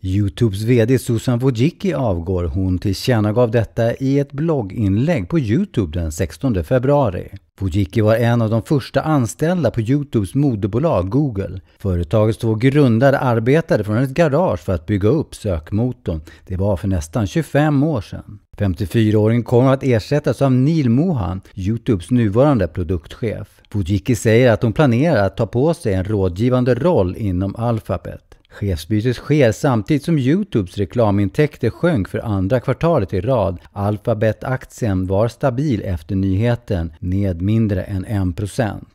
Youtubes VD Susan Wojcicki avgår. Hon tillkännagav detta i ett blogginlägg på Youtube den 16 februari. Wojcicki var en av de första anställda på Youtubes moderbolag Google. Företagets två grundare arbetade från ett garage för att bygga upp sökmotorn. Det var för nästan 25 år sedan. 54-åringen kommer att ersättas av Neil Mohan, Youtubes nuvarande produktchef. Wojcicki säger att hon planerar att ta på sig en rådgivande roll inom Alphabet. Chefsbytet sker samtidigt som Youtubes reklamintäkter sjönk för andra kvartalet i rad. Alphabet-aktien var stabil efter nyheten, ned mindre än 1%.